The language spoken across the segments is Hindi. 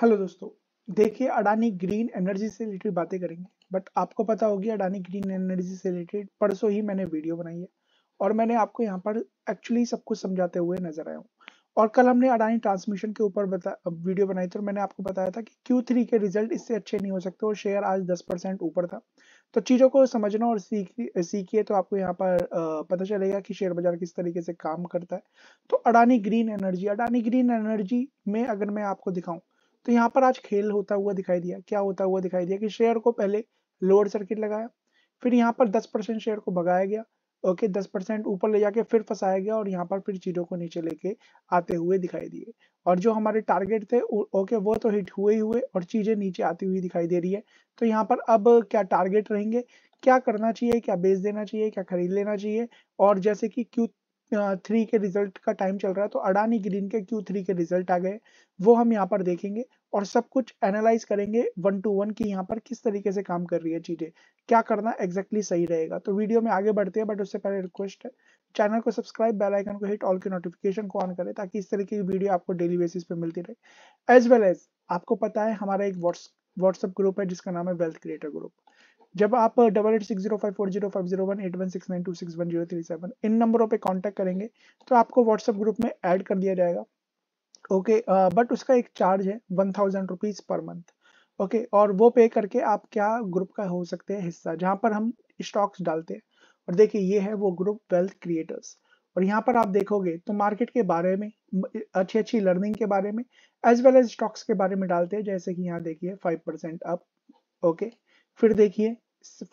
हेलो दोस्तों देखिए अडानी ग्रीन एनर्जी से रिलेटेड बातें करेंगे बट आपको पता होगी अडानी ग्रीन एनर्जी से रिलेटेड परसों ही मैंने वीडियो बनाई है और मैंने आपको यहाँ पर एक्चुअली सब कुछ समझाते हुए नजर आया हूँ और कल हमने अडानी ट्रांसमिशन के ऊपर वीडियो बनाई थी और मैंने आपको बताया था कि क्यू के रिजल्ट इससे अच्छे नहीं हो सकते और शेयर आज दस परसेंट ऊपर था तो चीज़ों को समझना और सीखिए सीखिए तो आपको यहाँ पर पता चलेगा कि शेयर बाजार किस तरीके से काम करता है तो Adani green energy Adani green energy में अगर मैं आपको दिखाऊँ तो यहाँ पर आज खेल होता हुआ दिखाई दिया क्या होता हुआ दिखाई दिया कि शेयर को पहले लोअर सर्किट लगाया फिर यहाँ पर 10 परसेंट शेयर को भगाया गया ओके दस परसेंट ऊपर ले जाके फिर फंसाया गया और यहाँ पर फिर चीजों को नीचे लेके आते हुए दिखाई दिए और जो हमारे टारगेट थे ओके वो तो हिट हुए ही हुए और चीजें नीचे आती हुई दिखाई दे रही है तो यहाँ पर अब क्या टारगेट रहेंगे क्या करना चाहिए क्या बेच देना चाहिए क्या खरीद लेना चाहिए और जैसे कि क्यू थ्री के रिजल्ट का टाइम चल रहा है तो अडानी ग्रीन के क्यू थ्री के रिजल्ट आ गए वो हम यहाँ पर देखेंगे और सब कुछ एनालाइज करेंगे वन टू वन की यहाँ पर किस तरीके से काम कर रही है चीज़ें क्या करना एग्जैक्टली exactly सही रहेगा तो वीडियो में आगे बढ़ते हैं बट उससे पहले रिक्वेस्ट है चैनल को सब्सक्राइब बेल आइकन को हिट ऑल के नोटिफिकेशन को ऑन करें ताकि इस तरीके की वीडियो आपको डेली बेसिस पे मिलती रहे एज वेल एज आपको पता है हमारा एक व्हाट्सअप ग्रुप है जिसका नाम है वेल्थ क्रिएटर ग्रुप जब आप double eight six zero five four zero five zero one eight one six nine two six one zero three seven इन नंबरों पे कांटेक्ट करेंगे तो आपको व्हाट्सएप ग्रुप में ऐड कर दिया जाएगा ओके बट उसका एक चार्ज है one thousand rupees per month okay और वो पे करके आप क्या ग्रुप का हो सकते हैं हिस्सा जहाँ पर हम स्टॉक्स डालते हैं और देखिए ये है वो ग्रुप वेल्थ क्रिएटर्स और यहाँ पर आप देखोगे तो मार्केट के बारे में अच्छी अच्छी लर्निंग के बारे में एज वेल एज स्टॉक्स के बारे में डालते हैं जैसे कि यहाँ देखिए फाइव परसेंट अप ओके फिर देखिए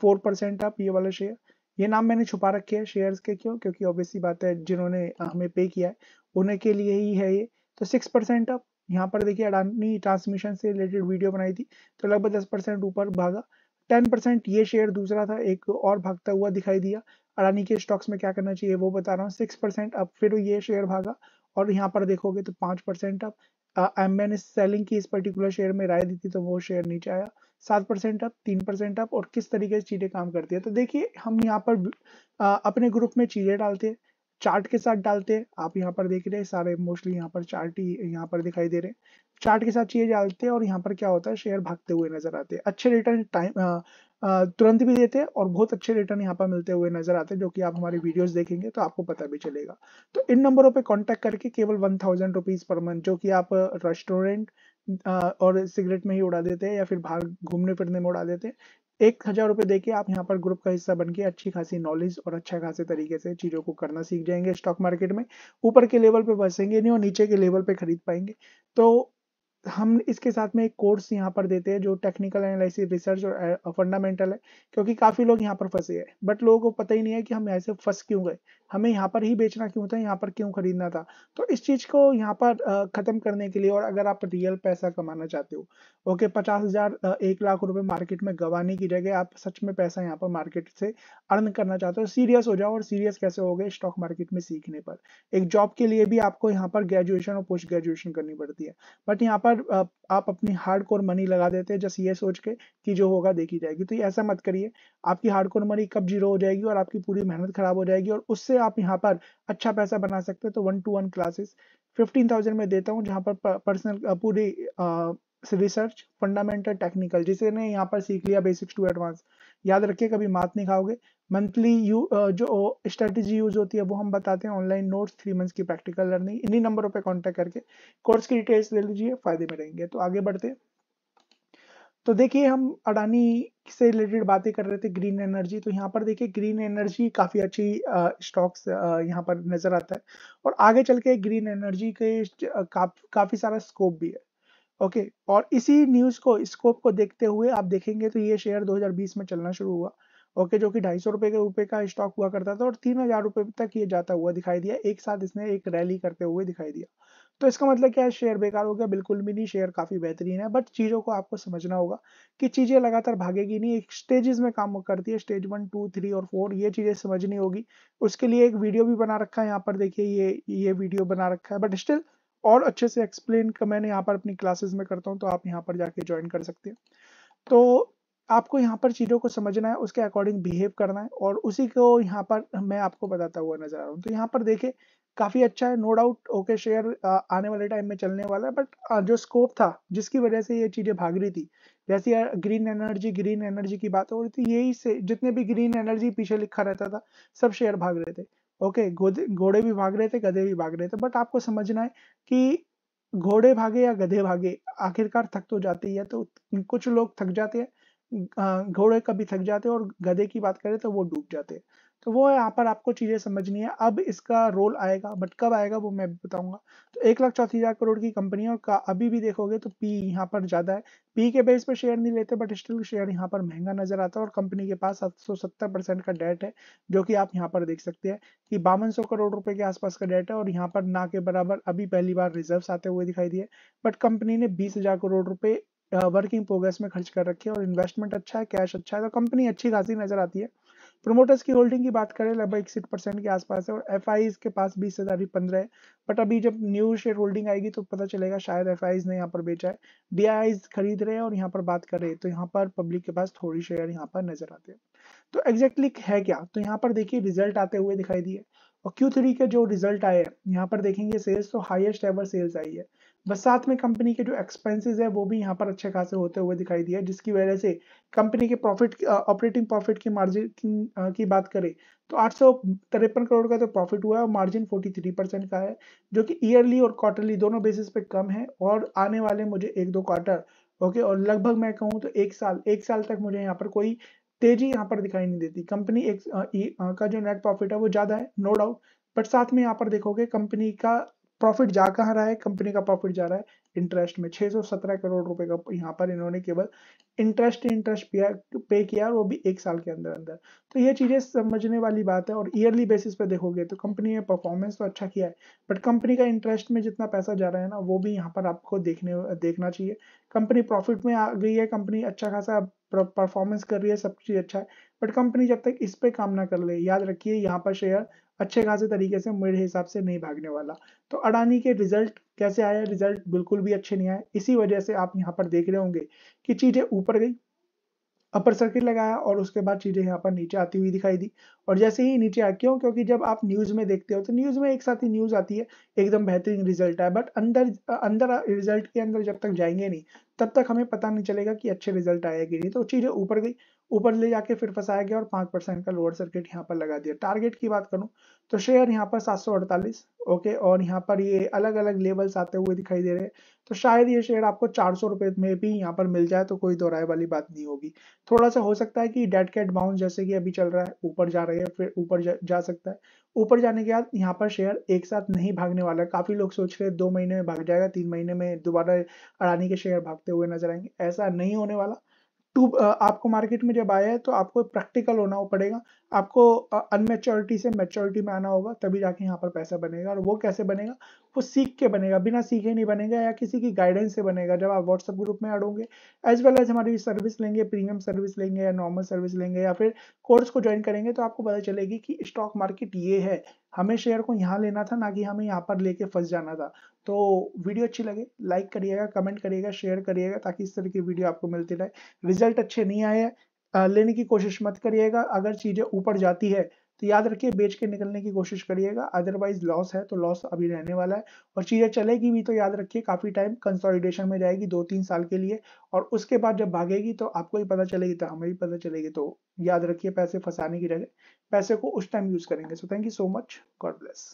फोर परसेंट अप ये वाला शेयर ये नाम मैंने छुपा रखे है शेयर्स के क्यों क्योंकि ऑब्वियसली बात है जिन्होंने हमें पे किया है उन्हें के लिए ही है ये तो सिक्स परसेंट अप यहाँ पर देखिए अडानी ट्रांसमिशन से रिलेटेड वीडियो बनाई थी तो लगभग दस परसेंट ऊपर भागा टेन परसेंट ये शेयर दूसरा था एक और भागता हुआ दिखाई दिया अडानी के स्टॉक्स में क्या करना चाहिए वो बता रहा हूँ सिक्स परसेंट अप फिर ये शेयर भागा और यहाँ पर देखोगे तो पांच परसेंट अप एम एन सेलिंग की इस पर्टिकुलर शेयर में राय दी थी तो वो शेयर नीचे आया सात परसेंट अप तीन परसेंट अप और किस तरीके से चीज़ें काम करती है तो देखिए हम यहाँ पर अपने ग्रुप में चीज़ें डालते हैं चार्ट के साथ डालते हैं आप यहाँ पर देख रहे हैं सारे मोस्टली यहाँ पर चार्ट ही यहाँ पर दिखाई दे रहे हैं चार्ट के साथ चीजें डालते हैं और यहाँ पर क्या होता है शेयर भागते हुए नजर आते हैं अच्छे रिटर्न टाइम तुरंत भी देते हैं और बहुत अच्छे रिटर्न यहाँ पर मिलते हुए नजर आते हैं जो कि आप हमारे वीडियोस देखेंगे तो आपको पता भी चलेगा तो इन नंबरों पे कांटेक्ट करके केवल one thousand rupees per month जो कि आप रेस्टोरेंट और सिगरेट में ही उड़ा देते हैं या फिर बाहर घूमने फिरने में उड़ा देते हैं एक हजार रुपए देके आप यहाँ पर ग्रुप का हिस्सा बनके अच्छी खासी नॉलेज और अच्छा खासे तरीके से चीज़ों को करना सीख जाएंगे स्टॉक मार्केट में ऊपर के लेवल पे बसेंगे नहीं और नीचे के लेवल पे खरीद पाएंगे तो हम इसके साथ में एक कोर्स यहाँ पर देते हैं जो टेक्निकल एनालिसिस रिसर्च और फंडामेंटल uh, है क्योंकि काफ़ी लोग यहाँ पर फंसे हैं बट लोगों को पता ही नहीं है कि हम ऐसे फंस क्यों गए हमें यहाँ पर ही बेचना क्यों था यहाँ पर क्यों खरीदना था तो इस चीज़ को यहाँ पर uh, ख़त्म करने के लिए और अगर आप रियल पैसा कमाना चाहते हो ओके पचास हज़ार uh, एक लाख रुपए मार्केट में गंवाने की जगह आप सच में पैसा यहाँ पर मार्केट से अर्न करना चाहते हो सीरियस हो जाओ और सीरियस कैसे हो गए स्टॉक मार्केट में सीखने पर एक जॉब के लिए भी आपको यहाँ पर ग्रेजुएशन और पोस्ट ग्रेजुएशन करनी पड़ती है बट यहाँ पर बार आप अपनी हार्ड कोर मनी लगा देते हैं जस्ट ये सोच के कि जो होगा देखी जाएगी तो ये ऐसा मत करिए आपकी हार्ड कोर मनी कब जीरो हो जाएगी और आपकी पूरी मेहनत खराब हो जाएगी और उससे आप यहाँ पर अच्छा पैसा बना सकते हैं तो one to one classes fifteen thousand में देता हूँ जहाँ पर पर्सनल पूरी रिसर्च फंडामेंटल टेक्निकल जिसे ने यहाँ पर सीख लिया बेसिक्स टू एडवांस याद रखिए कभी मात नहीं खाओगे मंथली यू uh, जो स्ट्रेटेजी यूज होती है वो हम बताते हैं ऑनलाइन नोट्स थ्री मंथ्स की प्रैक्टिकल लर्निंग इन्हीं नंबरों पे कांटेक्ट करके कोर्स की डिटेल्स ले लीजिए फायदे में रहेंगे तो आगे बढ़ते हैं तो देखिए हम अडानी से रिलेटेड बातें कर रहे थे ग्रीन एनर्जी तो यहाँ पर देखिए ग्रीन एनर्जी काफ़ी अच्छी स्टॉक्स uh, uh, यहाँ पर नज़र आता है और आगे चल के ग्रीन एनर्जी के का, काफ़ी सारा स्कोप भी है ओके okay, और इसी न्यूज़ को स्कोप को देखते हुए आप देखेंगे तो ये शेयर 2020 में चलना शुरू हुआ ओके जो कि ढाई सौ रुपए के रुपए का स्टॉक हुआ करता था और तीन हजार रुपए तक ये जाता हुआ दिखाई दिया एक साथ इसने एक रैली करते हुए दिखाई दिया तो इसका मतलब क्या है शेयर बेकार हो गया बिल्कुल भी नहीं शेयर काफी बेहतरीन है बट चीजों को आपको समझना होगा कि चीजें लगातार भागेगी नहीं एक स्टेजेस में काम करती है स्टेज वन टू थ्री और फोर ये चीजें समझनी होगी उसके लिए एक वीडियो भी बना रखा है यहाँ पर देखिए ये ये वीडियो बना रखा है बट स्टिल और अच्छे से एक्सप्लेन मैंने यहाँ पर अपनी क्लासेस में करता हूँ तो आप यहाँ पर जाके ज्वाइन कर सकते हैं तो आपको यहाँ पर चीज़ों को समझना है उसके अकॉर्डिंग बिहेव करना है और उसी को यहाँ पर मैं आपको बताता हुआ नजर आ रहा हूँ तो यहाँ पर देखे काफ़ी अच्छा है नो डाउट ओके शेयर आने वाले टाइम में चलने वाला है बट जो स्कोप था जिसकी वजह से ये चीज़ें भाग रही थी जैसे ग्रीन एनर्जी ग्रीन एनर्जी की बात हो रही थी यही से जितने भी ग्रीन एनर्जी पीछे लिखा रहता था सब शेयर भाग रहे थे ओके घोड़े घोड़े भी भाग रहे थे गधे भी भाग रहे थे बट आपको समझना है कि घोड़े भागे या गधे भागे आखिरकार थक तो जाते ही है तो कुछ लोग थक जाते हैं घोड़े कभी थक जाते और गधे की बात करें तो वो डूब जाते तो वो यहाँ पर आपको चीजें समझनी है अब इसका रोल आएगा बट कब आएगा वो मैं बताऊंगा तो एक लाख चौथी हजार करोड़ की कंपनी और का अभी भी देखोगे तो पी यहाँ पर ज्यादा है पी के बेस पर शेयर नहीं लेते बट स्टिल शेयर यहाँ पर महंगा नजर आता है और कंपनी के पास सात सौ सत्तर परसेंट का डेट है जो कि आप यहाँ पर देख सकते हैं कि बावन करोड़ रुपए के आसपास का डेट है और यहाँ पर ना के बराबर अभी पहली बार रिजर्व आते हुए दिखाई दिए बट कंपनी ने बीस करोड़ रुपए वर्किंग प्रोग्रेस में खर्च कर रखी है और इन्वेस्टमेंट अच्छा है कैश अच्छा है तो कंपनी अच्छी खासी नजर आती है प्रोमोटर्स की होल्डिंग की बात करें लगभग इकसठ परसेंट के आसपास है और एफ के पास बीस हज़ार भी पंद्रह है बट अभी जब न्यू शेयर होल्डिंग आएगी तो पता चलेगा शायद एफ ने यहाँ पर बेचा है डी खरीद रहे हैं और यहाँ पर बात कर रहे हैं तो यहाँ पर पब्लिक के पास थोड़ी शेयर यहाँ पर नजर आते हैं तो एग्जैक्टली है क्या तो यहाँ पर देखिए रिजल्ट आते हुए दिखाई दिए और क्यू के जो रिजल्ट आए हैं यहाँ पर देखेंगे सेल्स तो हाईएस्ट एवर सेल्स आई है बस साथ में कंपनी के जो एक्सपेंसेस है वो भी यहाँ पर अच्छे खासे होते हुए दिखाई दिया जिसकी वजह से कंपनी के प्रॉफिट ऑपरेटिंग प्रॉफिट के मार्जिन की, की बात करें तो आठ करोड़ का तो प्रॉफिट हुआ है और मार्जिन 43 परसेंट का है जो कि ईयरली और क्वार्टरली दोनों बेसिस पे कम है और आने वाले मुझे एक दो क्वार्टर ओके और लगभग मैं कहूँ तो एक साल एक साल तक मुझे यहाँ पर कोई तेजी यहाँ पर दिखाई नहीं देती कंपनी एक आ, आ, का जो नेट प्रॉफिट है वो ज़्यादा है नो डाउट बट साथ में यहाँ पर देखोगे कंपनी का प्रॉफिट जा कहाँ रहा है कंपनी का प्रॉफिट जा रहा है इंटरेस्ट में 617 करोड़ रुपए का यहाँ पर इन्होंने केवल इंटरेस्ट इंटरेस्ट पे किया और वो भी एक साल के अंदर अंदर तो ये चीजें समझने वाली बात है और ईयरली बेसिस पे देखोगे तो कंपनी ने परफॉर्मेंस तो अच्छा किया है बट कंपनी का इंटरेस्ट में जितना पैसा जा रहा है ना वो भी यहाँ पर आपको देखने देखना चाहिए कंपनी प्रॉफिट में आ गई है कंपनी अच्छा खासा परफॉर्मेंस कर रही है सब चीज अच्छा है बट कंपनी जब तक इस पे काम ना कर ले याद रखिए यहाँ पर शेयर अच्छे खासे तरीके से मेरे हिसाब से नहीं भागने वाला तो अडानी के रिजल्ट कैसे आया रिजल्ट बिल्कुल भी अच्छे नहीं आए इसी वजह से आप यहाँ पर देख रहे होंगे कि चीजें ऊपर गई अपर सर्किट लगाया और उसके बाद चीजें यहाँ पर नीचे आती हुई दिखाई दी और जैसे ही नीचे आ क्यों क्योंकि जब आप न्यूज में देखते हो तो न्यूज में एक साथ ही न्यूज आती है एकदम बेहतरीन रिजल्ट है बट अंदर अंदर रिजल्ट के अंदर जब तक जाएंगे नहीं तब तक हमें पता नहीं चलेगा कि अच्छे रिजल्ट आया कि नहीं तो चीजें ऊपर गई ऊपर ले जाके फिर फंसाया गया और पांच परसेंट का लोअर सर्किट यहाँ पर लगा दिया टारगेट की बात करूं तो शेयर यहाँ पर सात सौ अड़तालीस ओके और यहाँ पर ये अलग अलग लेवल्स आते हुए दिखाई दे रहे हैं तो शायद ये शेयर आपको चार सौ रुपए में भी यहाँ पर मिल जाए तो कोई दोहराए वाली बात नहीं होगी थोड़ा सा हो सकता है कि डेड कैट बाउंस जैसे कि अभी चल रहा है ऊपर जा रहा या फिर ऊपर जा, जा सकता है ऊपर जाने के बाद यहाँ पर शेयर एक साथ नहीं भागने वाला काफ़ी लोग सोच रहे हैं दो महीने में भाग जाएगा तीन महीने में दोबारा अडानी के शेयर भागते हुए नजर आएंगे ऐसा नहीं होने वाला टू आपको मार्केट में जब आया है तो आपको प्रैक्टिकल होना हो पड़ेगा आपको अनमेच्योरिटी से मेच्योरिटी में आना होगा तभी जाके यहाँ पर पैसा बनेगा और वो कैसे बनेगा वो सीख के बनेगा बिना सीखे नहीं बनेगा या किसी की गाइडेंस से बनेगा जब आप व्हाट्सअप ग्रुप में ऐड होंगे एज वेल एज हमारी सर्विस लेंगे प्रीमियम सर्विस लेंगे या नॉर्मल सर्विस लेंगे या फिर कोर्स को ज्वाइन करेंगे तो आपको पता चलेगी कि स्टॉक मार्केट ये है हमें शेयर को यहाँ लेना था ना कि हमें यहाँ पर लेके फंस जाना था तो वीडियो अच्छी लगे लाइक करिएगा कमेंट करिएगा शेयर करिएगा ताकि इस तरह की वीडियो आपको मिलती रहे रिजल्ट अच्छे नहीं आए लेने की कोशिश मत करिएगा अगर चीज़ें ऊपर जाती है तो याद रखिए बेच के निकलने की कोशिश करिएगा अदरवाइज लॉस है तो लॉस अभी रहने वाला है और चीज़ें चलेगी भी तो याद रखिए काफ़ी टाइम कंसोलिडेशन में जाएगी दो तीन साल के लिए और उसके बाद जब भागेगी तो आपको ही पता चलेगी तो हमें भी पता चलेगी तो याद रखिए पैसे फंसाने की जगह पैसे को उस टाइम यूज़ करेंगे so thank you so much God bless